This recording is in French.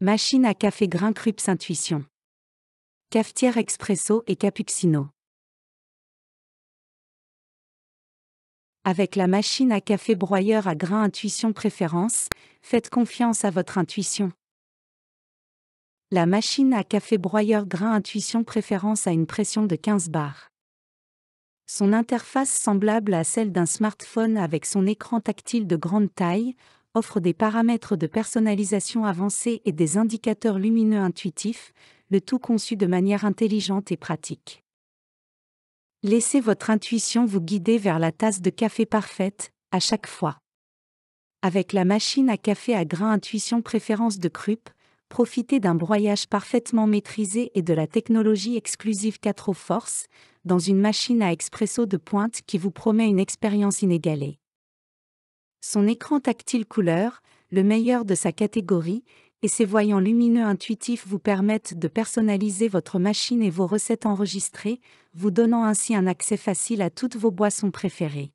Machine à café grain Crups Intuition. Cafetière expresso et cappuccino. Avec la machine à café broyeur à grain Intuition Préférence, faites confiance à votre intuition. La machine à café broyeur grain Intuition Préférence a une pression de 15 bars. Son interface semblable à celle d'un smartphone avec son écran tactile de grande taille offre des paramètres de personnalisation avancés et des indicateurs lumineux intuitifs, le tout conçu de manière intelligente et pratique. Laissez votre intuition vous guider vers la tasse de café parfaite, à chaque fois. Avec la machine à café à grains intuition préférence de Krupp, profitez d'un broyage parfaitement maîtrisé et de la technologie exclusive 4 force dans une machine à expresso de pointe qui vous promet une expérience inégalée son écran tactile couleur, le meilleur de sa catégorie, et ses voyants lumineux intuitifs vous permettent de personnaliser votre machine et vos recettes enregistrées, vous donnant ainsi un accès facile à toutes vos boissons préférées.